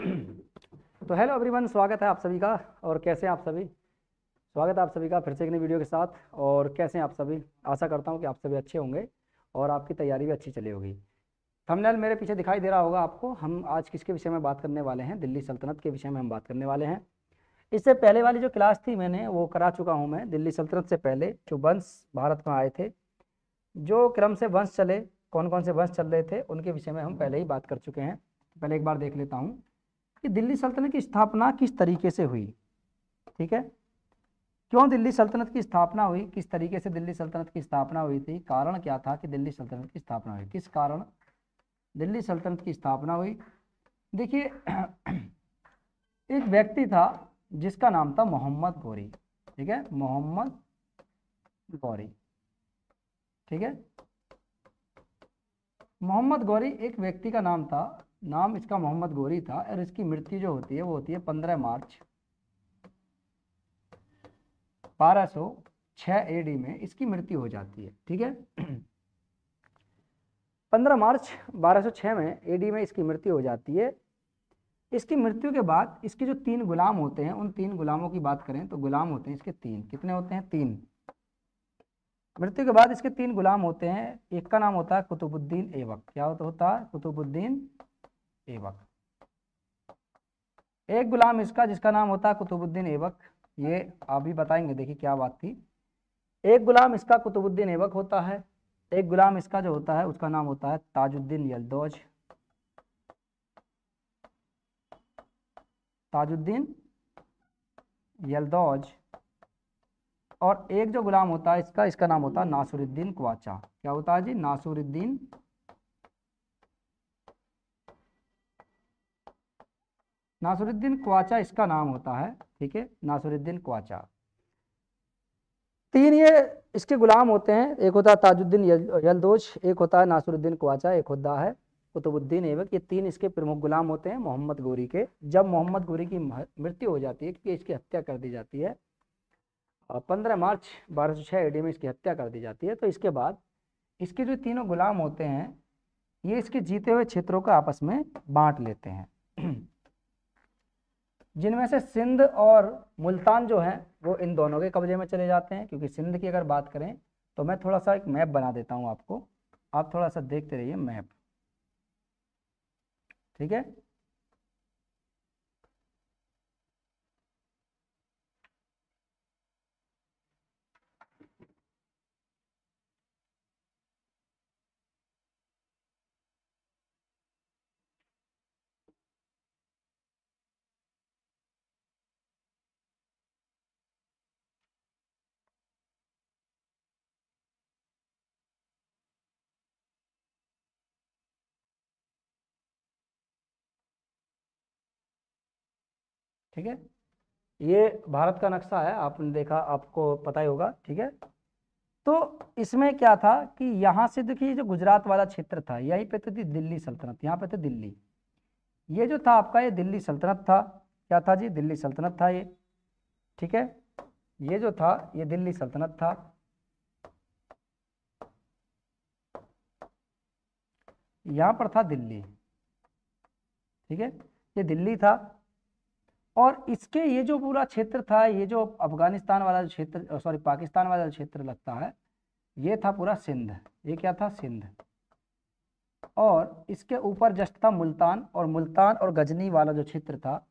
तो hello everyone स्वागत है आप सभी का और कैसे हैं आप सभी स्वागत है आप सभी का फिर से एक नई वीडियो के साथ और कैसे हैं आप सभी आशा करता हूँ कि आप सभी अच्छे होंगे और आपकी तैयारी भी अच्छी चली होगी थंबनेल मेरे पीछे दिखाई दे रहा होगा आपको हम आज किसके विषय में बात करने वाले हैं दिल्ली सल्तनत के विषय में हम बात करने वाले हैं इससे पहले वाली जो क्लास थी मैंने वो करा चुका हूँ मैं दिल्ली सल्तनत से पहले जो वंश भारत में आए थे जो क्रम से वंश चले कौन कौन से वंश चल रहे थे उनके विषय में हम पहले ही बात कर चुके हैं पहले एक बार देख लेता हूँ कि दिल्ली सल्तनत की स्थापना किस तरीके से हुई ठीक है क्यों दिल्ली सल्तनत की स्थापना हुई किस तरीके से दिल्ली सल्तनत की स्थापना हुई थी कारण क्या था कि दिल्ली सल्तनत की स्थापना हुई किस कारण दिल्ली सल्तनत की स्थापना हुई देखिए एक व्यक्ति था जिसका नाम था मोहम्मद गौरी ठीक है मोहम्मद गौरी ठीक है मोहम्मद गौरी एक व्यक्ति का नाम था नाम इसका मोहम्मद गोरी था और इसकी मृत्यु जो होती है वो होती है पंद्रह मार्च बारह सौ छ एडी में इसकी मृत्यु हो जाती है ठीक है पंद्रह मार्च बारह छह में एडी में इसकी मृत्यु हो जाती है इसकी मृत्यु के बाद इसके जो तीन गुलाम होते हैं उन तीन गुलामों की बात करें तो गुलाम होते हैं इसके तीन कितने होते हैं तीन मृत्यु के बाद इसके तीन गुलाम होते हैं एक का नाम होता है कुतुबुद्दीन एवक क्या होता है कुतुबुद्दीन ऐबक एक गुलाम इसका जिसका नाम होता है कुतुबुद्दीन ऐबक ये आप भी बताएंगे देखिए क्या बात थी एक गुलाम इसका कुतुबुद्दीन ऐबक होता है एक गुलाम इसका जो होता है उसका नाम होता है ताजुद्दीन यलदौज ताजुद्दीन यलदौज और एक जो गुलाम होता है इसका इसका नाम होता है नासुरुद्दीन क्वाचा क्या होता है जी नासुरुद्दीन नासुरुद्दीन क्वाचा इसका नाम होता है ठीक है नासुरुद्दीन क्वाचा तीन ये इसके गुलाम होते हैं एक होता है ताजुद्दीन यलदोज एक होता है नासुरुद्दीन क्वाचा एक होता है कुतुबुद्दीन एवक ये तीन इसके प्रमुख गुलाम होते हैं मोहम्मद गोरी के जब मोहम्मद गोरी की मृत्यु हो जाती है क्योंकि इसकी हत्या कर दी जाती है पंद्रह मार्च बारह सौ छः एडी में इसकी हत्या कर दी जाती है तो इसके बाद इसके जो तीनों गुलाम होते हैं ये इसके जीते हुए क्षेत्रों को आपस में बांट लेते हैं जिनमें से सिंध और मुल्तान जो हैं वो इन दोनों के कब्जे में चले जाते हैं क्योंकि सिंध की अगर बात करें तो मैं थोड़ा सा एक मैप बना देता हूँ आपको आप थोड़ा सा देखते रहिए मैप ठीक है ठीक है ये भारत का नक्शा है आपने देखा आपको पता ही होगा ठीक है तो इसमें क्या था कि यहाँ से देखिए जो गुजरात वाला क्षेत्र था यही पे तो थी दिल्ली सल्तनत यहाँ पे थे तो दिल्ली ये जो था आपका ये दिल्ली सल्तनत था क्या था जी दिल्ली सल्तनत था ये ठीक है ये जो था ये दिल्ली सल्तनत था यहाँ पर था दिल्ली ठीक है ये दिल्ली था और इसके ये जो पूरा क्षेत्र था ये जो अफगानिस्तान वाला जो क्षेत्र सॉरी पाकिस्तान वाला जो क्षेत्र लगता है ये था पूरा सिंध ये क्या था सिंध और इसके ऊपर जस्ट था मुल्तान और मुल्तान और गजनी वाला जो क्षेत्र था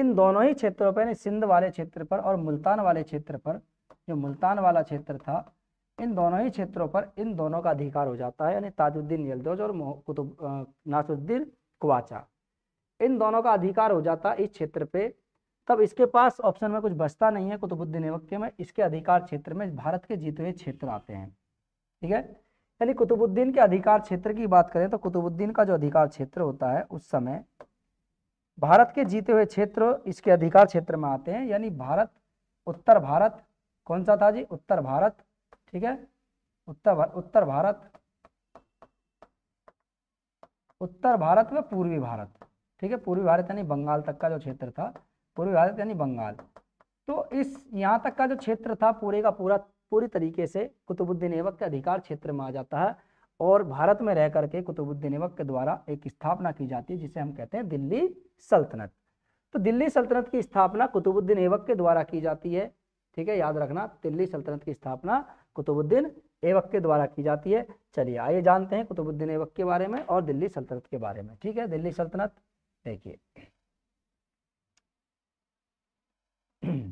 इन दोनों ही क्षेत्रों पर यानी सिंध वाले क्षेत्र पर और मुल्तान वाले क्षेत्र पर जो मुल्तान वाला क्षेत्र था इन दोनों ही क्षेत्रों पर इन दोनों का अधिकार हो जाता है यानी ताजुद्दीन यलदोज और कुतुब नासुद्दीन कुवाचा इन दोनों का अधिकार हो जाता इस क्षेत्र पे तब इसके पास ऑप्शन में कुछ बचता नहीं है कुतुबुद्दीन ऐबक में इसके अधिकार क्षेत्र में भारत के जीते हुए क्षेत्र आते हैं ठीक है यानी कुतुबुद्दीन के अधिकार क्षेत्र की बात करें तो कुतुबुद्दीन का जो अधिकार क्षेत्र होता है उस समय भारत के जीते हुए क्षेत्र इसके अधिकार क्षेत्र में आते हैं यानी भारत उत्तर भारत कौन सा था जी उत्तर भारत ठीक है उत्तर भार, उत्तर भारत उत्तर भारत व पूर्वी भारत ठीक है पूर्वी भारत यानी बंगाल तक का जो क्षेत्र था पूर्वी भारत यानी बंगाल तो इस यहाँ तक का जो क्षेत्र था पूरे का पूरा पूरी तरीके से कुतुबुद्दीन ऐबक के अधिकार क्षेत्र में आ जाता है और भारत में रह करके कुतुबुद्दीन ऐबक के द्वारा एक स्थापना की जाती है जिसे हम कहते हैं दिल्ली सल्तनत तो दिल्ली सल्तनत की स्थापना कुतुबुद्दीन ऐबक के द्वारा की जाती है ठीक है याद रखना दिल्ली सल्तनत की स्थापना कुतुबुद्दीन ऐबक के द्वारा की जाती है चलिए आइए जानते हैं कुतुबुद्दीन ऐबक के बारे में और दिल्ली सल्तनत के बारे में ठीक है दिल्ली सल्तनत देखिए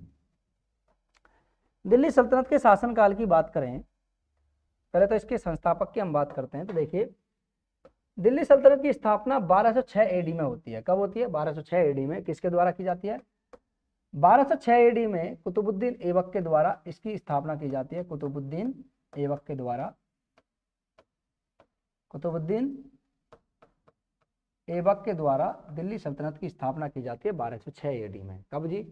दिल्ली सल्तनत के शासनकाल की बात करें पहले तो इसके संस्थापक की हम बात करते हैं तो देखिए दिल्ली सल्तनत की स्थापना 1206 एडी में होती है कब होती है 1206 एडी में किसके द्वारा की जाती है 1206 एडी में कुतुबुद्दीन एवक के द्वारा इसकी स्थापना की जाती है कुतुबुद्दीन एवक के द्वारा कुतुबुद्दीन एबक के द्वारा दिल्ली सल्तनत की स्थापना की जाती है 1206 एडी में कब जी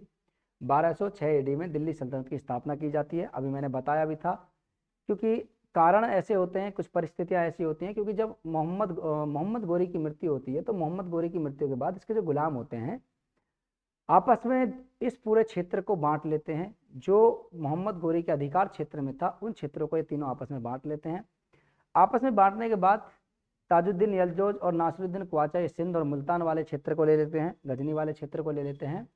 1206 एडी में दिल्ली सल्तनत की स्थापना की जाती है अभी मैंने बताया भी था क्योंकि कारण ऐसे होते हैं कुछ परिस्थितियां ऐसी होती हैं क्योंकि जब मोहम्मद मोहम्मद गोरी की मृत्यु होती है तो मोहम्मद गोरी की मृत्यु के बाद इसके जो गुलाम होते हैं आपस में इस पूरे क्षेत्र को बांट लेते हैं जो मोहम्मद गोरी के अधिकार क्षेत्र में था उन क्षेत्रों को ये तीनों आपस में बांट लेते हैं आपस में बांटने के बाद ताजुद्दीन यलजोज और नासिरुद्दीन क्वाचा सिंध और मुल्तान वाले क्षेत्र को ले लेते हैं गजनी वाले क्षेत्र को ले लेते हैं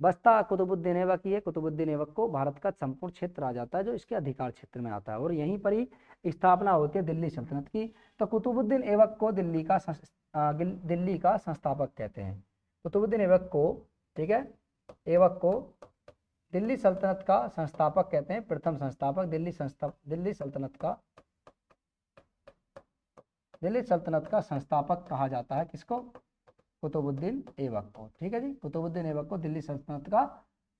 बस्ता कुतुबुद्दीन ऐबक की है कुतुबुद्दीन ऐबक को भारत का संपूर्ण क्षेत्र आ जाता है जो इसके अधिकार क्षेत्र में आता है और यहीं पर ही स्थापना होती है दिल्ली सल्तनत की तो कुतुबुद्दीन ऐबक को दिल्ली का दिल्ली का संस्थापक कहते हैं कुतुबुद्दीन ऐबक को ठीक है ऐबक को दिल्ली सल्तनत का संस्थापक कहते हैं प्रथम संस्थापक दिल्ली संस्था दिल्ली सल्तनत का दिल्ली सल्तनत का संस्थापक कहा जाता है किसको कुतुबुद्दीन ऐबक को ठीक है जी कुतुबुद्दीन ऐबक को दिल्ली सल्तनत का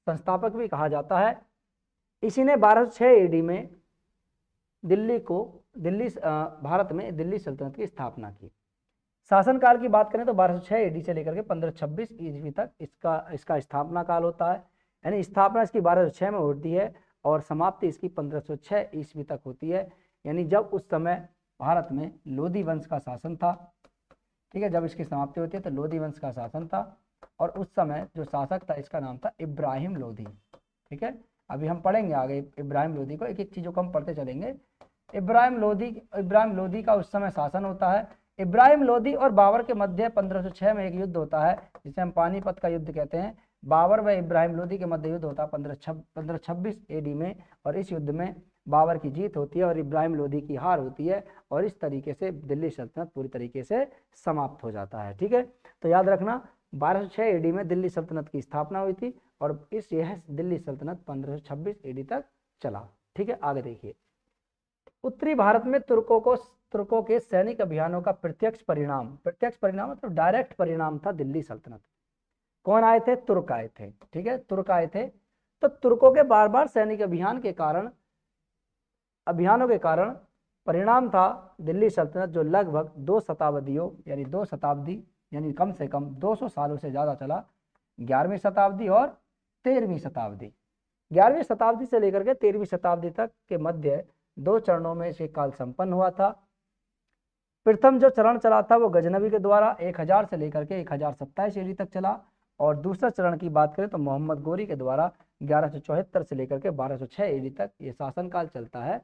संस्थापक भी कहा जाता है इसी ने बारह सौ ईडी में दिल्ली को दिल्ली भारत में दिल्ली सल्तनत की स्थापना की शासनकाल की बात करें तो 1206 एडी से लेकर के 1526 ईस्वी तक इसका इसका स्थापना काल होता है यानी स्थापना इसकी 1206 में होती है और समाप्ति इसकी 1506 ईस्वी तक होती है यानी जब उस समय भारत में लोधी वंश का शासन था ठीक है जब इसकी समाप्ति होती है तो लोधी वंश का शासन था और उस समय जो शासक था इसका नाम था इब्राहिम लोधी ठीक है अभी हम पढ़ेंगे आगे इब्राहिम लोधी को एक एक चीज़ों को हम पढ़ते चलेंगे इब्राहिम लोधी इब्राहिम लोधी का उस समय शासन होता है इब्राहिम लोधी और बाबर के मध्य 1506 में एक युद्ध होता है जिसे हम पानीपत का युद्ध कहते हैं बाबर व इब्राहिम लोधी के मध्य युद्ध होता है पंद्रह छब्बीस ए में और इस युद्ध में बाबर की जीत होती है और इब्राहिम लोधी की हार होती है और इस तरीके से दिल्ली सल्तनत पूरी तरीके से समाप्त हो जाता है ठीक है तो याद रखना बारह सौ एडी में दिल्ली सल्तनत की स्थापना हुई थी और इस यह दिल्ली सल्तनत 1526 एडी तक चला ठीक है आगे देखिए उत्तरी भारत में तुर्कों को तुर्कों के सैनिक अभियानों का प्रत्यक्ष परिणाम प्रत्यक्ष परिणाम मतलब डायरेक्ट परिणाम था दिल्ली सल्तनत कौन आए थे तुर्क आए थे ठीक है तुर्क आए थे तो तुर्कों के बार बार सैनिक अभियान के कारण अभियानों के कारण परिणाम था दिल्ली सल्तनत जो लगभग दो शताब्दियों यानी दो शताब्दी यानी कम से कम 200 सालों से ज़्यादा चला ग्यारहवीं शताब्दी और तेरहवीं शताब्दी ग्यारहवीं शताब्दी से लेकर के तेरहवीं शताब्दी तक के मध्य दो चरणों में से काल संपन्न हुआ था प्रथम जो चरण चला था वो गजनबी के द्वारा 1000 से लेकर के एक हजार सत्ताईस तक चला और दूसरा चरण की बात करें तो मोहम्मद गोरी के द्वारा ग्यारह से लेकर के बारह सौ तक ये शासनकाल चलता है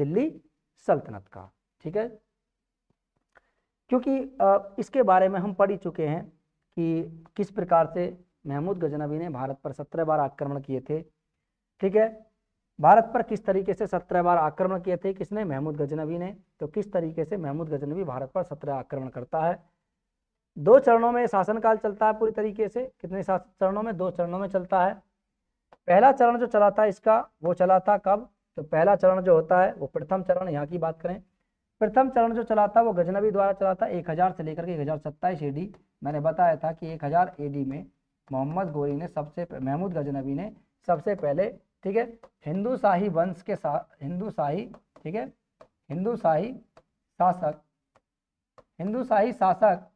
दिल्ली सल्तनत का ठीक है क्योंकि इसके बारे में हम पढ़ ही चुके हैं कि किस प्रकार से महमूद गजनवी ने भारत पर सत्रह बार आक्रमण किए थे ठीक है भारत पर किस तरीके से सत्रह बार आक्रमण किए थे किसने महमूद गजनवी ने तो किस तरीके से महमूद गजनवी भारत पर सत्रह आक्रमण करता है दो चरणों में शासनकाल चलता है पूरी तरीके से कितने चरणों में दो चरणों में चलता है पहला चरण जो चला था इसका वो चला था कब तो पहला चरण जो होता है वो प्रथम चरण यहाँ की बात करें प्रथम चरण जो चला था वो गजनबी द्वारा चला था एक हज़ार से लेकर के एक हज़ार सत्ताईस एडी मैंने बताया था कि एक हज़ार एडी में मोहम्मद गोरी ने सबसे महमूद गजनबी ने सबसे पहले ठीक है हिंदू शाही वंश के साथ हिंदू शाही ठीक है हिंदू शाही शासक हिंदू शाही शासक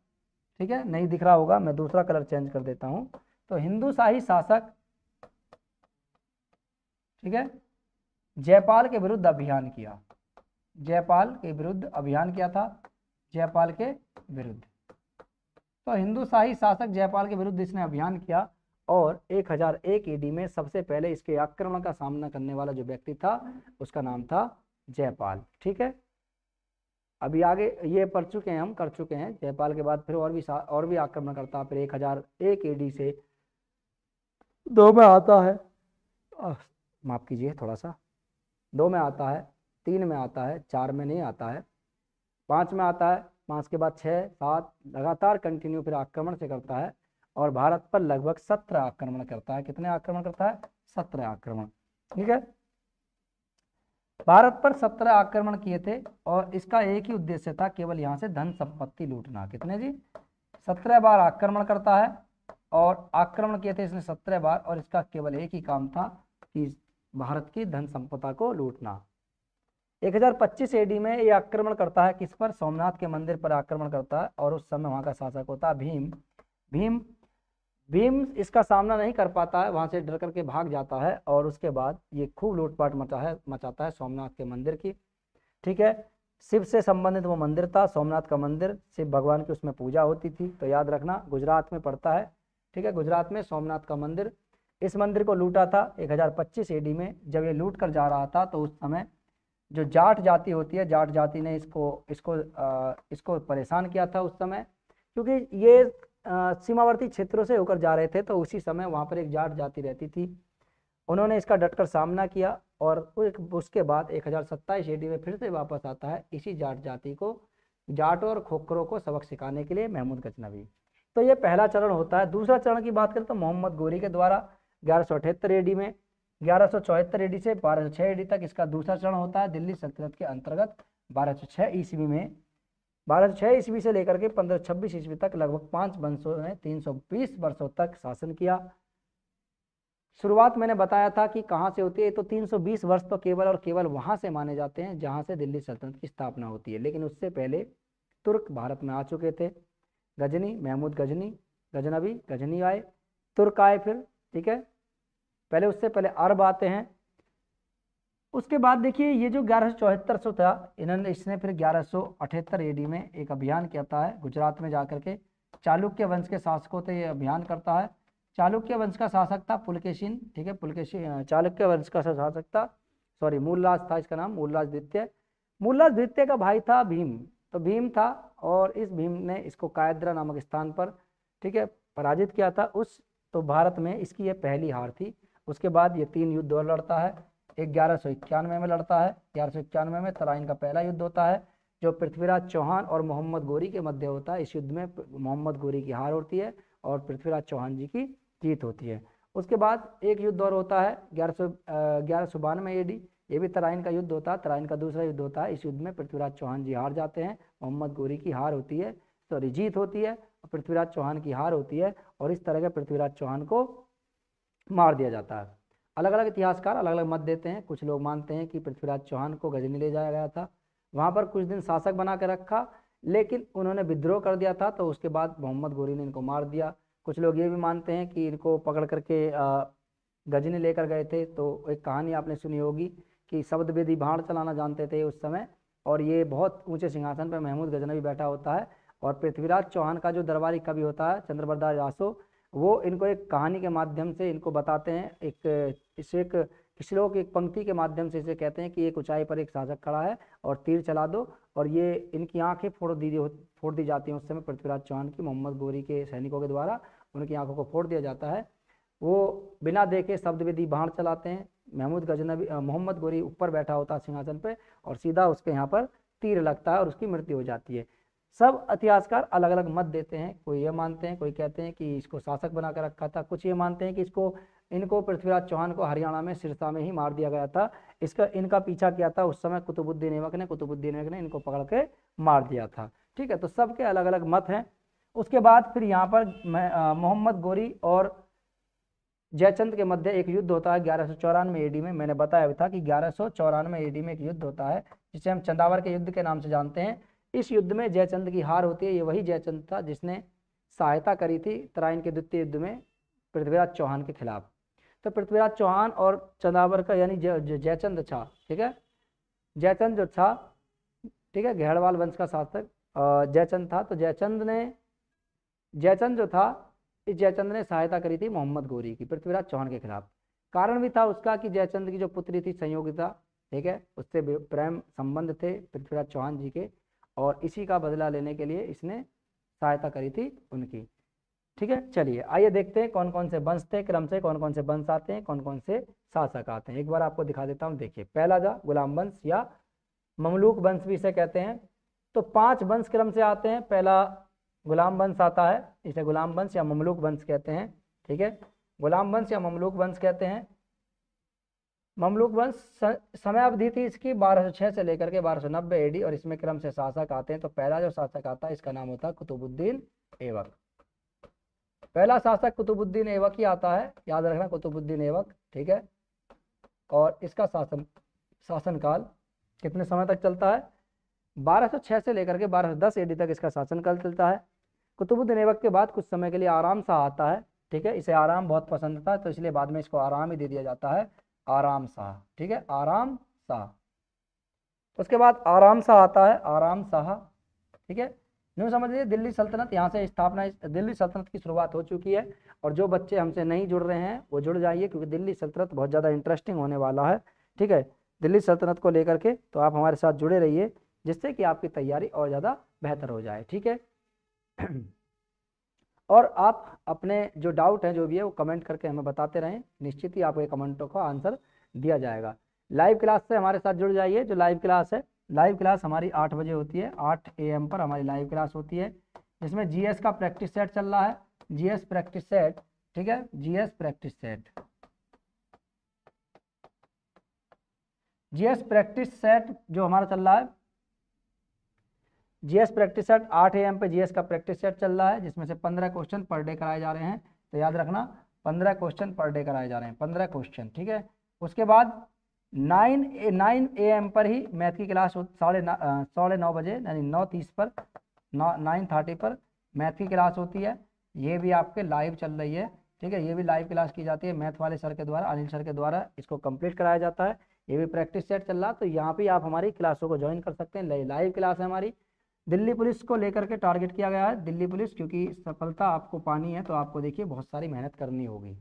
ठीक है नहीं दिख रहा होगा मैं दूसरा कलर चेंज कर देता हूँ तो हिंदू शाही शासक ठीक है जयपाल के विरुद्ध अभियान किया जयपाल के विरुद्ध अभियान किया था जयपाल के विरुद्ध तो हिंदू शाही शासक जयपाल के विरुद्ध इसने अभियान किया और 1001 ईडी में सबसे पहले इसके आक्रमण का सामना करने वाला जो व्यक्ति था उसका नाम था जयपाल ठीक है अभी आगे ये पढ़ चुके हैं हम कर चुके हैं जयपाल के बाद फिर और भी और भी आक्रमण करता फिर एक हजार एक ईडी से दो में आता है माफ कीजिए थोड़ा सा दो में आता है तीन में आता है चार में नहीं आता है पाँच में आता है पाँच के बाद छः सात लगातार कंटिन्यू फिर आक्रमण से करता है और भारत पर लगभग सत्रह आक्रमण करता है कितने आक्रमण करता है सत्रह आक्रमण ठीक है भारत पर सत्रह आक्रमण किए थे और इसका एक ही उद्देश्य था केवल यहाँ से धन संपत्ति लूटना कितने जी सत्रह बार आक्रमण करता है और आक्रमण किए थे इसने सत्रह बार और इसका केवल एक ही काम था कि भारत की धन संपदा को लूटना 1025 एडी में ये आक्रमण करता है किस पर सोमनाथ के मंदिर पर आक्रमण करता है और उस समय वहाँ का शासक होता है भीम भीम भीम इसका सामना नहीं कर पाता है वहाँ से डर करके भाग जाता है और उसके बाद ये खूब लूटपाट मचा है मचाता है सोमनाथ के मंदिर की ठीक है शिव से संबंधित वो मंदिर था सोमनाथ का मंदिर शिव भगवान की उसमें पूजा होती थी तो याद रखना गुजरात में पड़ता है ठीक है गुजरात में सोमनाथ का मंदिर इस मंदिर को लूटा था 1025 एडी में जब ये लूट कर जा रहा था तो उस समय जो जाट जाति होती है जाट जाति ने इसको इसको आ, इसको परेशान किया था उस समय क्योंकि ये सीमावर्ती क्षेत्रों से होकर जा रहे थे तो उसी समय वहाँ पर एक जाट जाति रहती थी उन्होंने इसका डटकर सामना किया और उसके बाद एक हज़ार एडी में फिर से वापस आता है इसी जाट जाति को जाटों और खोखरों को सबक सिखाने के लिए महमूद गजनवी तो ये पहला चरण होता है दूसरा चरण की बात करें तो मोहम्मद गोरी के द्वारा ग्यारह सौ अठहत्तर एडी में ग्यारह सौ चौहत्तर एडी से बारह सौ छह एडी तक इसका दूसरा चरण होता है दिल्ली सल्तनत के अंतर्गत बारह सौ छह ईस्वी में बारह सौ छह ईस्वी से लेकर के पंद्रह छब्बीस ईस्वी तक लगभग पांच वंशों ने तीन सौ बीस वर्षों तक शासन किया शुरुआत मैंने बताया था कि कहाँ से होती है तो तीन सौ बीस वर्ष तो केवल और केवल वहां से माने जाते हैं जहाँ से दिल्ली सल्तनत की स्थापना होती है लेकिन उससे पहले तुर्क भारत में आ चुके थे गजनी महमूद गजनी गजनबी गजनी आए तुर्क आए फिर ठीक है पहले उससे पहले अरब आते हैं उसके बाद देखिए ये जो ग्यारह चौहत्तर सौ था इन्होंने इसने फिर ग्यारह सौ अठहत्तर एडी में एक अभियान किया है गुजरात में जाकर के चालुक्य वंश के शासकों से ये अभियान करता है चालुक्य वंश का शासक था पुलकेशिन ठीक है पुलकेशिन चालुक्य वंश का शासक था सॉरी मूलराज था इसका नाम मूलराज द्वितीय मूलराज द्वितीय का भाई था भीम तो भीम था और इस भीम ने इसको कायद्रा नामक स्थान पर ठीक है पराजित किया था उस तो भारत में इसकी यह पहली हार थी उसके बाद ये तीन युद्ध और लड़ता है एक ग्यारह सौ इक्यानवे में लड़ता है ग्यारह सौ इक्यानवे में तराइन का पहला युद्ध होता है जो पृथ्वीराज चौहान और मोहम्मद गोरी के मध्य होता है इस युद्ध में मोहम्मद गोरी की हार होती है और पृथ्वीराज चौहान जी की जीत होती है उसके बाद एक युद्ध और होता है ग्यारह सौ ग्यारह सौ बानवे ए डी ये भी तराइन का युद्ध होता है तराइन का दूसरा युद्ध होता है इस युद्ध में पृथ्वीराज चौहान जी हार जाते हैं मोहम्मद गोरी की हार होती है सॉरी जीत होती है पृथ्वीराज चौहान की हार होती है और इस तरह के पृथ्वीराज चौहान को मार दिया जाता है अलग अलग इतिहासकार अलग अलग मत देते हैं कुछ लोग मानते हैं कि पृथ्वीराज चौहान को गजनी ले जाया गया था वहाँ पर कुछ दिन शासक बना के रखा लेकिन उन्होंने विद्रोह कर दिया था तो उसके बाद मोहम्मद गोरी ने इनको मार दिया कुछ लोग ये भी मानते हैं कि इनको पकड़ करके गजनी लेकर गए थे तो एक कहानी आपने सुनी होगी कि शब्द वेदी भाड़ चलाना जानते थे उस समय और ये बहुत ऊंचे सिंहासन पर महमूद गजनवी बैठा होता है और पृथ्वीराज चौहान का जो दरबारी कवि होता है चंद्रवरदास यासो वो इनको एक कहानी के माध्यम से इनको बताते हैं एक इसे एक श्लोक एक पंक्ति के माध्यम से इसे कहते हैं कि एक ऊंचाई पर एक साधक खड़ा है और तीर चला दो और ये इनकी आंखें फोड़ दी फोड़ दी जाती हैं उस समय पृथ्वीराज चौहान की मोहम्मद गोरी के सैनिकों के द्वारा उनकी आंखों को फोड़ दिया जाता है वो बिना देखे शब्द विधि बाण चलाते हैं महमूद गजनबी मोहम्मद गोरी ऊपर बैठा होता है सिंहासन पे और सीधा उसके यहाँ पर तीर लगता है और उसकी मृत्यु हो जाती है सब इतिहासकार अलग अलग मत देते हैं कोई ये मानते हैं कोई कहते हैं कि इसको शासक बनाकर रखा था कुछ ये मानते हैं कि इसको इनको पृथ्वीराज चौहान को हरियाणा में सिरसा में ही मार दिया गया था इसका इनका पीछा किया था उस समय कुतुबुद्दीन ऐबक ने कुतुबुद्दीन ऐबक ने इनको पकड़ के मार दिया था ठीक है तो सबके अलग अलग मत हैं उसके बाद फिर यहाँ पर मोहम्मद गोरी और जयचंद के मध्य एक युद्ध होता है ग्यारह सौ चौरानवे एडी में मैंने बताया था कि ग्यारह सौ चौरानवे एडी में एक युद्ध होता है जिसे हम चंदावर के युद्ध के नाम से जानते हैं इस युद्ध में जयचंद की हार होती है ये वही जयचंद था जिसने सहायता करी थी तराइन के द्वितीय युद्ध में पृथ्वीराज चौहान के खिलाफ तो पृथ्वीराज चौहान और चंदावर का यानी जयचंद था ठीक है जयचंद जो था ठीक है घेड़वाल वंश का शासक जयचंद था तो जयचंद ने जयचंद जो था इस जयचंद ने सहायता करी थी मोहम्मद गोरी की पृथ्वीराज चौहान के खिलाफ कारण भी था उसका कि जयचंद की जो पुत्री थी संयोगिता ठीक है उससे प्रेम संबंध थे पृथ्वीराज चौहान जी के और इसी का बदला लेने के लिए इसने सहायता करी थी उनकी ठीक है चलिए आइए देखते हैं कौन कौन से वंश थे क्रम से कौन कौन से वंश आते हैं कौन कौन से शासक आते हैं एक बार आपको दिखा देता हूँ देखिए पहला था गुलाम वंश या ममलूक वंश भी इसे कहते हैं तो पांच वंश क्रम से आते हैं पहला गुलाम वंश आता है इसे गुलाम वंश या ममलूक वंश कहते हैं ठीक है गुलाम वंश या ममलूक वंश कहते हैं ममलूक वंश समय अवधि थी इसकी 1206 से लेकर के 1290 एडी और इसमें क्रम से शासक आते हैं तो पहला जो शासक आता है इसका नाम होता है कुतुबुद्दीन एवक पहला शासक कुतुबुद्दीन एवक ही आता है याद रखना कुतुबुद्दीन एवक ठीक है और इसका शासन शासनकाल कितने समय तक चलता है 1206 से लेकर के 1210 एडी तक इसका शासनकाल चलता है कुतुबुद्दीन एवक के बाद कुछ समय के लिए आराम सा आता है ठीक है इसे आराम बहुत पसंद था तो इसलिए बाद में इसको आराम ही दे दिया जाता है आराम शाह ठीक है आराम शाह उसके बाद आराम शाह आता है आराम शाह ठीक है यूँ समझ लीजिए दिल्ली सल्तनत यहाँ से स्थापना दिल्ली सल्तनत की शुरुआत हो चुकी है और जो बच्चे हमसे नहीं जुड़ रहे हैं वो जुड़ जाइए क्योंकि दिल्ली सल्तनत बहुत ज़्यादा इंटरेस्टिंग होने वाला है ठीक है दिल्ली सल्तनत को लेकर के तो आप हमारे साथ जुड़े रहिए जिससे कि आपकी तैयारी और ज़्यादा बेहतर हो जाए ठीक है और आप अपने जो डाउट हैं जो भी है वो कमेंट करके हमें बताते रहें निश्चित ही आपको कमेंटों का आंसर दिया जाएगा लाइव क्लास से हमारे साथ जुड़ जाइए जो लाइव क्लास है लाइव क्लास हमारी आठ बजे होती है आठ ए पर हमारी लाइव क्लास होती है जिसमें जीएस का प्रैक्टिस सेट चल रहा है जीएस प्रैक्टिस सेट ठीक है GS practice set GS practice set जो हमारा चल रहा है जीएस प्रैक्टिस सेट आठ एम पे जीएस का प्रैक्टिस सेट चल रहा है जिसमें से पंद्रह क्वेश्चन पर डे कराए जा रहे हैं तो याद रखना पंद्रह क्वेश्चन पर डे कराए जा रहे हैं पंद्रह क्वेश्चन ठीक है उसके बाद nine A nine A M पर ही मैथ की क्लास साढ़े ना साढ़े नौ बजे यानी नौ तीस पर नौ नाइन थर्टी पर मैथ की क्लास होती है ये भी आपके लाइव चल रही है ठीक है ये भी लाइव क्लास की जाती है मैथ वाले सर के द्वारा अनिल सर के द्वारा इसको कंप्लीट कराया जाता है ये भी प्रैक्टिस सेट चल रहा तो यहाँ पे आप हमारी क्लासों को ज्वाइन कर सकते हैं लाइव क्लास है हमारी दिल्ली पुलिस को लेकर के टारगेट किया गया है दिल्ली पुलिस क्योंकि सफलता आपको पानी है तो आपको देखिए बहुत सारी मेहनत करनी होगी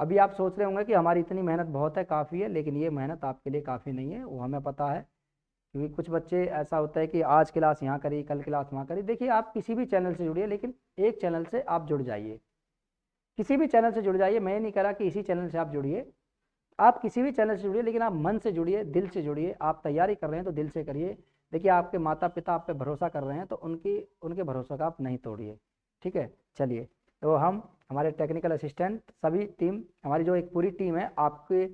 अभी आप सोच रहे होंगे कि हमारी इतनी मेहनत बहुत है काफ़ी है लेकिन ये मेहनत आपके लिए काफ़ी नहीं है वो हमें पता है क्योंकि कुछ बच्चे ऐसा होता है कि आज क्लास यहाँ करी कल क्लास वहाँ करी देखिए आप किसी भी चैनल से जुड़िए लेकिन एक चैनल से आप जुड़ जाइए किसी भी चैनल से जुड़ जाइए मैं नहीं रहा कि इसी चैनल से आप जुड़िए आप किसी भी चैनल से जुड़िए लेकिन आप मन से जुड़िए दिल से जुड़िए आप तैयारी कर रहे हैं तो दिल से करिए देखिए आपके माता पिता आप पे भरोसा कर रहे हैं तो उनकी उनके भरोसे का आप नहीं तोड़िए ठीक है चलिए तो हम हमारे टेक्निकल असिस्टेंट सभी टीम हमारी जो एक पूरी टीम है आपके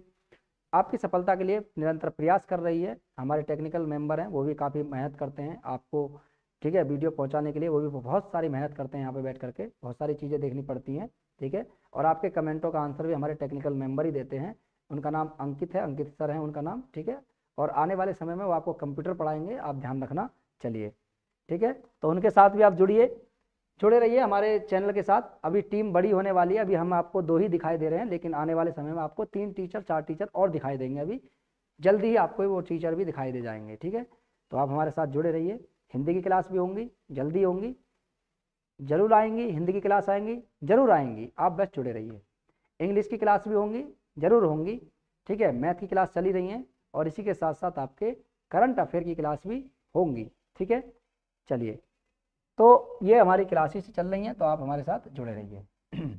आपकी सफलता के लिए निरंतर प्रयास कर रही है हमारे टेक्निकल मेंबर हैं वो भी काफ़ी मेहनत करते हैं आपको ठीक है वीडियो पहुंचाने के लिए वो भी बहुत सारी मेहनत करते हैं यहाँ पे बैठ करके बहुत सारी चीज़ें देखनी पड़ती हैं ठीक है और आपके कमेंटों का आंसर भी हमारे टेक्निकल मेंबर ही देते हैं उनका नाम अंकित है अंकित सर हैं उनका नाम ठीक है और आने वाले समय में वो आपको कंप्यूटर पढ़ाएंगे आप ध्यान रखना चलिए ठीक है तो उनके साथ भी आप जुड़िए जुड़े रहिए हमारे चैनल के साथ अभी टीम बड़ी होने वाली है अभी हम आपको दो ही दिखाई दे रहे हैं लेकिन आने वाले समय में आपको तीन टीचर चार टीचर और दिखाई देंगे अभी जल्दी ही आपको वो टीचर भी दिखाई दे जाएंगे ठीक है तो आप हमारे साथ जुड़े रहिए हिंदी की क्लास भी होंगी जल्दी होंगी जरूर आएंगी हिंदी की क्लास आएंगी जरूर आएंगी आप बस जुड़े रहिए इंग्लिश की क्लास भी होंगी जरूर होंगी ठीक है मैथ की क्लास चली रही हैं और इसी के साथ साथ आपके करंट अफेयर की क्लास भी होंगी ठीक है चलिए तो ये हमारी क्लासेस चल रही हैं तो आप हमारे साथ जुड़े रहिए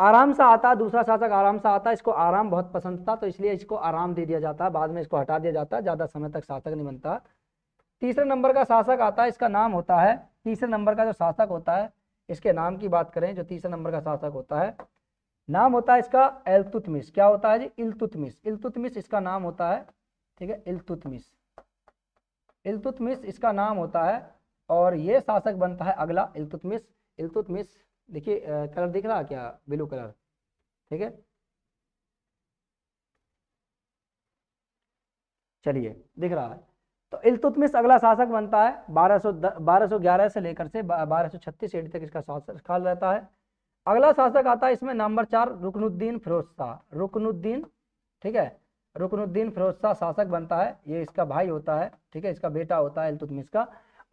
आराम सा आता दूसरा शासक आराम सा आता इसको आराम बहुत पसंद था तो इसलिए इसको आराम दे दिया जाता है बाद में इसको हटा दिया जाता है ज़्यादा समय तक शासक नहीं बनता तीसरे नंबर का शासक आता है इसका नाम होता है तीसरे नंबर का जो शासक होता है इसके नाम की बात करें जो तीसरे नंबर का शासक होता है नाम होता है इसका एल्तुतमिस क्या होता है जी इल्तुतमिस इल्तुतमिस इसका नाम होता है ठीक है इल्तुतमिस इल्तुतमिस इसका नाम होता है और ये शासक बनता है अगला इल्तुतमिस इल्तुतमिस देखिए कलर दिख रहा क्या ब्लू कलर ठीक है चलिए दिख रहा है तो इल्तुतमिस अगला शासक बनता है 1210 1211 से लेकर से 1236 सौ तक इसका शासक काल रहता है अगला शासक आता है इसमें नंबर चार रुकनुद्दीन फिरोज शाह रुकनुद्दीन ठीक है रुकनुद्दीन फिरोज शाह शासक बनता है ये इसका भाई होता है ठीक है इसका बेटा होता है इलतुतमिश का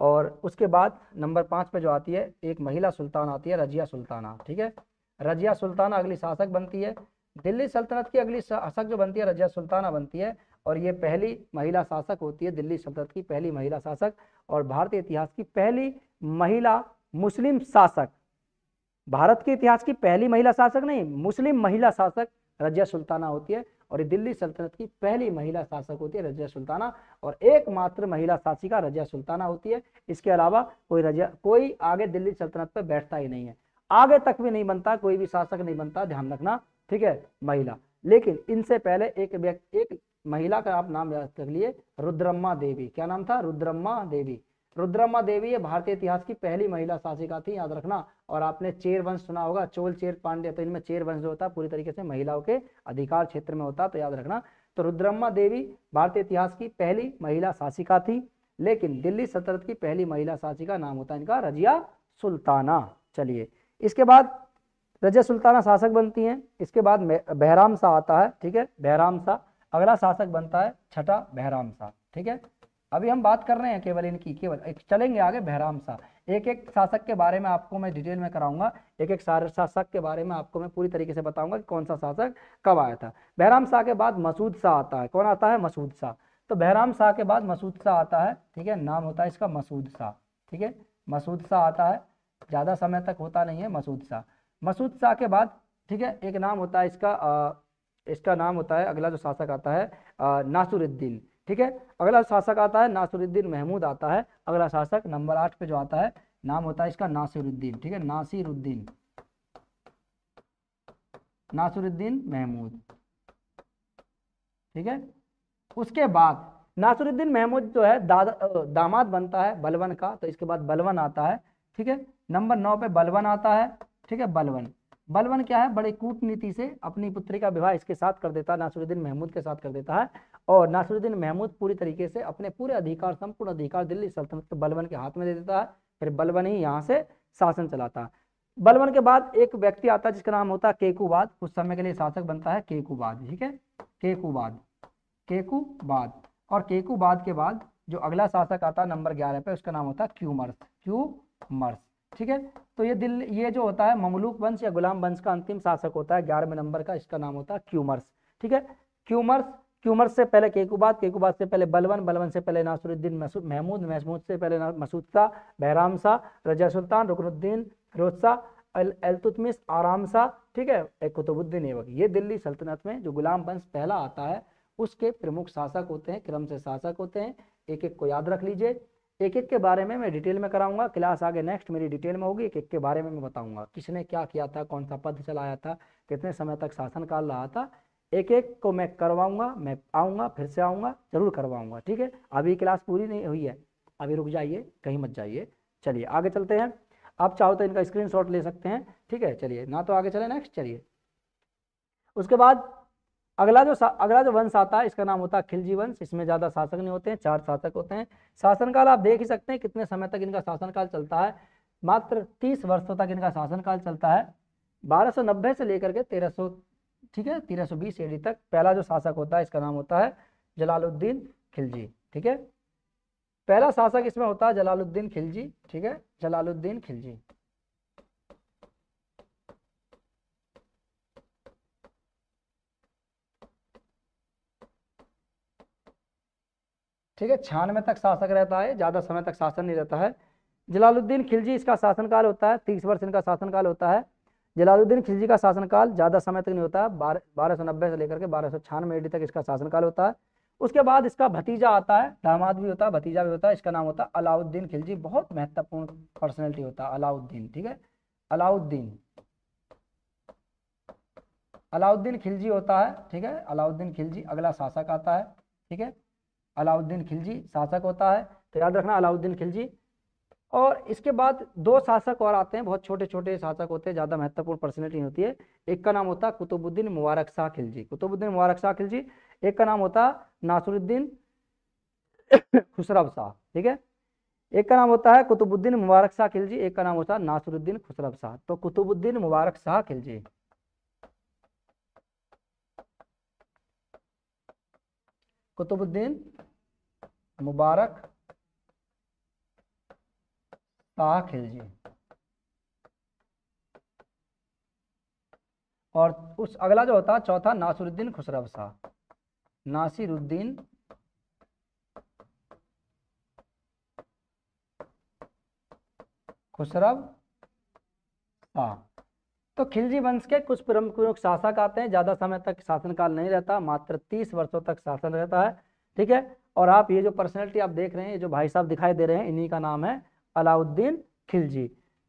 और उसके बाद नंबर पाँच पे जो आती है एक महिला सुल्तान आती है रजिया सुल्ताना ठीक है रजिया सुल्ताना अगली शासक बनती है दिल्ली सल्तनत की अगली शासक जो बनती है रजिया सुल्ताना बनती है और ये पहली महिला शासक होती है दिल्ली सल्तनत की पहली महिला शासक और भारतीय इतिहास की पहली महिला मुस्लिम शासक भारत के इतिहास की पहली महिला शासक नहीं मुस्लिम महिला शासक रजिया सुल्ताना होती है और दिल्ली सल्तनत की पहली महिला शासक होती है रजिया सुल्ताना और एकमात्र महिला शासिका रजिया सुल्ताना होती है इसके अलावा कोई रजिया कोई आगे दिल्ली सल्तनत पर बैठता ही नहीं है आगे तक भी नहीं बनता कोई भी शासक नहीं बनता ध्यान रखना ठीक है महिला लेकिन इनसे पहले एक व्यक्ति एक महिला का आप नाम याद कर लिए रुद्रम्मा देवी क्या नाम था रुद्रम्मा देवी रुद्रम्मा देवी ये भारतीय इतिहास की पहली महिला शासिका थी याद रखना और आपने चेर वंश सुना होगा चोल चेर पांडे तो इनमें चेर वंश जो होता है पूरी तरीके से महिलाओं के अधिकार क्षेत्र में होता तो याद रखना तो रुद्रम्मा देवी भारतीय इतिहास की पहली महिला शासिका थी लेकिन दिल्ली सतरत की पहली महिला शासिका नाम होता है इनका रजिया सुल्ताना चलिए इसके बाद रजिया सुल्ताना शासक बनती हैं इसके बाद बहराम शाह आता है ठीक है बहराम शाह अगला शासक बनता है छठा बहराम शाह ठीक है अभी हम बात कर रहे हैं केवल इनकी केवल एक चलेंगे आगे बहराम शाह एक एक शासक के बारे में आपको मैं डिटेल में कराऊंगा एक एक शासक के बारे में आपको मैं पूरी तरीके से बताऊंगा कि कौन सा शासक कब आया था बहराम शाह के बाद मसूद शाह आता है कौन आता है मसूद शाह तो बहराम शाह के बाद मसूद शाह आता है ठीक है नाम होता है इसका मसूद शाह ठीक है मसूद शाह आता है ज़्यादा समय तक होता नहीं है मसूद शाह मसूद शाह के बाद ठीक है एक नाम होता है इसका इसका नाम होता है अगला जो शासक आता है नासुरुद्दीन ठीक है अगला शासक आता है नासिरुद्दीन महमूद आता है अगला शासक नंबर आठ पे जो आता है नाम होता है इसका नासिरुद्दीन ठीक है नासिरुद्दीन नासिरुद्दीन महमूद ठीक है उसके बाद नासिरुद्दीन महमूद जो है दादा दामाद बनता है बलवन का तो इसके बाद बलवन आता है ठीक है नंबर नौ पे बलवन आता है ठीक है बलवन बलवन क्या है बड़े कूटनीति से अपनी पुत्री का विवाह इसके साथ कर देता है नासुरुद्दीन महमूद के साथ कर देता है और नासुरुद्दीन महमूद पूरी तरीके से अपने पूरे अधिकार संपूर्ण अधिकार दिल्ली सल्तनत के बलवन के हाथ में दे देता है फिर बलवन ही यहाँ से शासन चलाता है बलवन के बाद एक व्यक्ति आता है जिसका नाम होता है केकुबाद कुछ समय के लिए शासक बनता है केकुबाद ठीक है केकुबाद केकुबाद और केकुबाद के बाद जो अगला शासक आता है नंबर ग्यारह पे उसका नाम होता है क्यूमर्स क्यूमर्स ठीक है तो ये दिल ये जो होता है ममलूक वंश या गुलाम वंश का अंतिम शासक होता है ग्यारहवें नंबर का इसका नाम होता है क्यूमर्स ठीक है क्यूमर्स क्यूमर्स से पहले केकुबाद केकुबाद से पहले बलवन बलवन से पहले नासरुद्दीन महमूद महमूद से पहले मसूद शाह बहराम शाह रजा सुल्तान रुकनुद्दीन फिरोज शाह अलतुतमिस आराम शाह ठीक है कुतुबुद्दीन एवक ये दिल्ली सल्तनत में जो गुलाम वंश पहला आता है उसके प्रमुख शासक होते हैं क्रम से शासक होते हैं एक एक को याद रख लीजिए एक एक के बारे में मैं डिटेल में कराऊंगा क्लास आगे नेक्स्ट मेरी डिटेल में होगी एक एक के बारे में मैं बताऊंगा किसने क्या किया था कौन सा पद चलाया था कितने समय तक शासन काल रहा था एक एक को मैं करवाऊंगा मैं आऊंगा फिर से आऊंगा जरूर करवाऊंगा ठीक है अभी क्लास पूरी नहीं हुई है अभी रुक जाइए कहीं मत जाइए चलिए आगे चलते हैं आप चाहो तो इनका स्क्रीन ले सकते हैं ठीक है चलिए ना तो आगे चले नेक्स्ट चलिए उसके बाद अगला जो अगला जो वंश आता है इसका नाम होता है खिलजी वंश इसमें ज्यादा शासक नहीं होते हैं चार शासक होते हैं शासनकाल आप देख ही सकते हैं कितने समय तक इनका शासनकाल चलता है मात्र तीस वर्षों तक इनका शासनकाल चलता है 1290 से लेकर के 1300 ठीक है 1320 सौ तक पहला जो शासक होता है इसका नाम होता है जलालुद्दीन खिलजी ठीक है पहला शासक इसमें होता है जलालुद्दीन खिलजी ठीक है जलालुद्दीन खिलजी ठीक है छियानवे तक शासक रहता है ज़्यादा समय तक शासन नहीं रहता है जलालुद्दीन खिलजी इसका शासनकाल होता है तीस वर्ष इनका शासनकाल होता है जलालुद्दीन खिलजी का शासनकाल ज़्यादा समय तक नहीं होता है बारह सौ नब्बे से लेकर के बारह सौ छियानवे तक इसका शासनकाल होता है उसके बाद इसका भतीजा आता है दामाद भी होता है भतीजा भी होता है इसका नाम होता है अलाउद्दीन खिलजी बहुत महत्वपूर्ण पर्सनैलिटी होता है अलाउद्दीन ठीक है अलाउद्दीन अलाउद्दीन खिलजी होता है ठीक है अलाउद्दीन खिलजी अगला शासक आता है ठीक है अलाउद्दीन खिलजी शासक होता है तो याद रखना अलाउद्दीन खिलजी और इसके बाद दो शासक और आते हैं बहुत छोटे छोटे शासक होते हैं ज़्यादा महत्वपूर्ण पर्सनैलिटी होती है एक का नाम होता है कुतुबुद्दीन मुबारक शाह खिलजी कुतुबुद्दीन मुबारक शाह खिलजी एक का नाम होता नासुरुद्दीन खुसरब शाह ठीक है एक का नाम होता है कुतुबुद्दीन मुबारक शाह खिलजी एक का नाम होता है नासुरुद्दीन खुसरब शाह तो कुतुबुद्दीन मुबारक शाह खिलजी कुतुबुद्दीन मुबारक शाह खिलजी और उस अगला जो होता है चौथा नासिरुद्दीन खुसरव शाह नासिरुद्दीन खुसरव शाह तो खिलजी वंश के कुछ प्रमुख शासक आते हैं ज़्यादा समय तक शासनकाल नहीं रहता मात्र तीस वर्षों तक शासन रहता है ठीक है और आप ये जो पर्सनैलिटी आप देख रहे हैं ये जो भाई साहब दिखाई दे रहे हैं इन्हीं का नाम है अलाउद्दीन खिलजी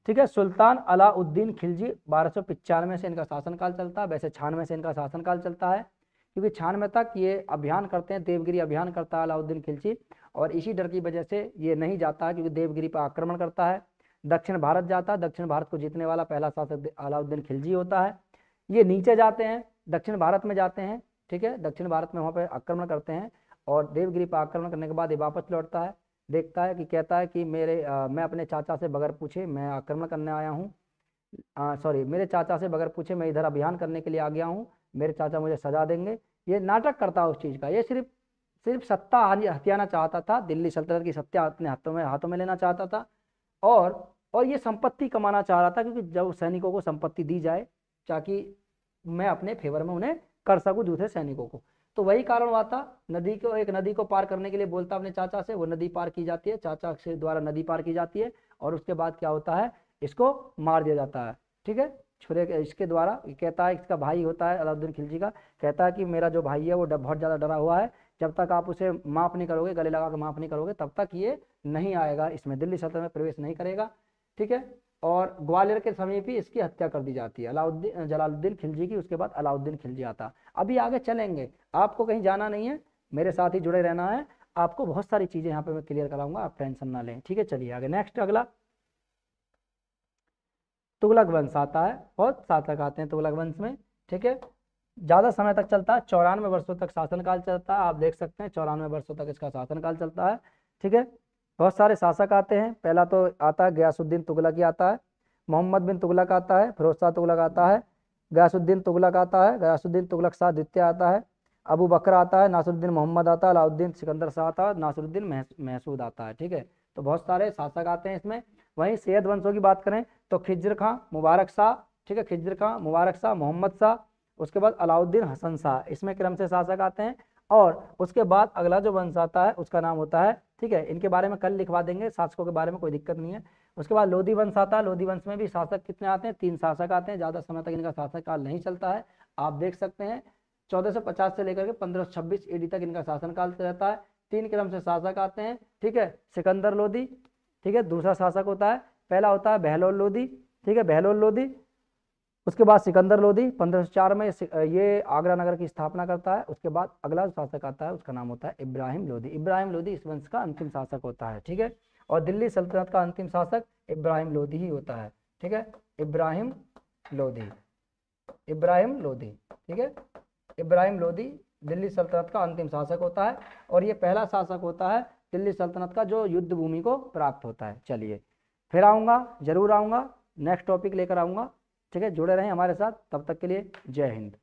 ठीक है सुल्तान अलाउद्दीन खिलजी बारह पिचानवे से इनका शासनकाल चलता है वैसे छानवे से इनका शासनकाल चलता है क्योंकि छानवे तक ये अभियान करते हैं देवगिरी अभियान करता है अलाउद्दीन खिलजी और इसी डर की वजह से ये नहीं जाता है क्योंकि देवगिरी पर आक्रमण करता है दक्षिण भारत जाता है दक्षिण भारत को जीतने वाला पहला शासक अलाउद्दीन खिलजी होता है ये नीचे जाते हैं दक्षिण भारत में जाते हैं ठीक है दक्षिण भारत में वहाँ पर आक्रमण करते हैं और देवगिरी पर आक्रमण करने के बाद ये वापस लौटता है देखता है कि कहता है कि मेरे आ, मैं अपने चाचा से बगैर पूछे मैं आक्रमण करने आया हूँ सॉरी मेरे चाचा से बगैर पूछे मैं इधर अभियान करने के लिए आ गया हूँ मेरे चाचा मुझे सजा देंगे ये नाटक करता है उस चीज़ का ये सिर्फ सिर्फ सत्ता हथियाना चाहता था दिल्ली सल्तनत की सत्या अपने हाथों में हाथों में लेना चाहता था और और ये संपत्ति कमाना चाह रहा था क्योंकि जब सैनिकों को संपत्ति दी जाए ताकि मैं अपने फेवर में उन्हें कर सकूँ दूसरे सैनिकों को तो वही कारण हुआ था नदी को एक नदी को पार करने के लिए बोलता अपने चाचा से वो नदी पार की जाती है चाचा से द्वारा नदी पार की जाती है और उसके बाद क्या होता है इसको मार दिया जाता है ठीक है छुरे इसके द्वारा कहता है इसका भाई होता है अलाउद्दीन खिलजी का कहता है कि मेरा जो भाई है वो बहुत ज़्यादा डरा हुआ है जब तक आप उसे माफ़ नहीं करोगे गले लगा के माफ़ नहीं करोगे तब तक ये नहीं आएगा इसमें दिल्ली सत्र में प्रवेश नहीं करेगा ठीक है और ग्वालियर के समय भी इसकी हत्या कर दी जाती है अलाउद्दीन जलालुद्दीन खिलजी की उसके बाद अलाउद्दीन खिलजी आता अभी आगे चलेंगे आपको कहीं जाना नहीं है मेरे साथ ही जुड़े रहना है आपको बहुत सारी चीज़ें यहाँ पे मैं क्लियर कराऊंगा आप टेंशन ना लें ठीक है चलिए आगे नेक्स्ट अगला तुगलक वंश आता है बहुत सार्थक आते हैं तुगलक वंश में ठीक है ज़्यादा समय तक चलता है चौरानवे वर्षों तक शासनकाल चलता है आप देख सकते हैं चौरानवे वर्षों तक इसका शासनकाल चलता है ठीक है बहुत सारे शासक आते हैं पहला तो आता है गयासुद्दीन तुगलक आता है मोहम्मद बिन तुगलक आता है फिरोज शाह तुगलक आता है गयासुद्दीन तुगलक आता है गयासुद्दीन तुगलक शाह द्वितीय आता है अबू बकर आता है नासरुद्दीन मोहम्मद आता है अलाउद्दीन सिकंदर शाह आता है नासुरुद्दीन महसूद आता है ठीक है तो बहुत सारे शासक आते हैं इसमें वहीं सैयद वंशों की बात करें तो खिजर खां मुबारक शाह ठीक है खिजर खां मुबारक शाह मोहम्मद शाह उसके बाद अलाउद्दीन हसन शाह इसमें क्रम से शासक आते हैं और उसके बाद अगला जो वंश आता है उसका नाम होता है ठीक है इनके बारे में कल लिखवा देंगे शासकों के बारे में कोई दिक्कत नहीं है उसके बाद लोधी वंश आता है लोधी वंश में भी शासक कितने आते हैं तीन शासक आते हैं ज़्यादा समय तक इनका शासक काल नहीं चलता है आप देख सकते हैं पचास से लेकर के पंद्रह छब्बीस एडी तक इनका शासनकाल रहता है तीन क्रम से शासक आते हैं ठीक है सिकंदर लोधी ठीक है दूसरा शासक होता है पहला होता है बहलोल लोधी ठीक है बहलोल लोधी उसके बाद सिकंदर लोधी 1504 में ये आगरा नगर की स्थापना करता है उसके बाद अगला शासक आता है उसका नाम होता है इब्राहिम लोधी इब्राहिम लोधी इस वंश का अंतिम शासक होता है ठीक है और दिल्ली सल्तनत का अंतिम शासक इब्राहिम लोधी ही होता है ठीक है इब्राहिम लोधी इब्राहिम लोधी ठीक है इब्राहिम लोधी दिल्ली सल्तनत का अंतिम शासक होता है और ये पहला शासक होता है दिल्ली सल्तनत का जो युद्ध भूमि को प्राप्त होता है चलिए फिर आऊँगा जरूर आऊँगा नेक्स्ट टॉपिक लेकर आऊँगा ठीक है जुड़े रहें हमारे साथ तब तक के लिए जय हिंद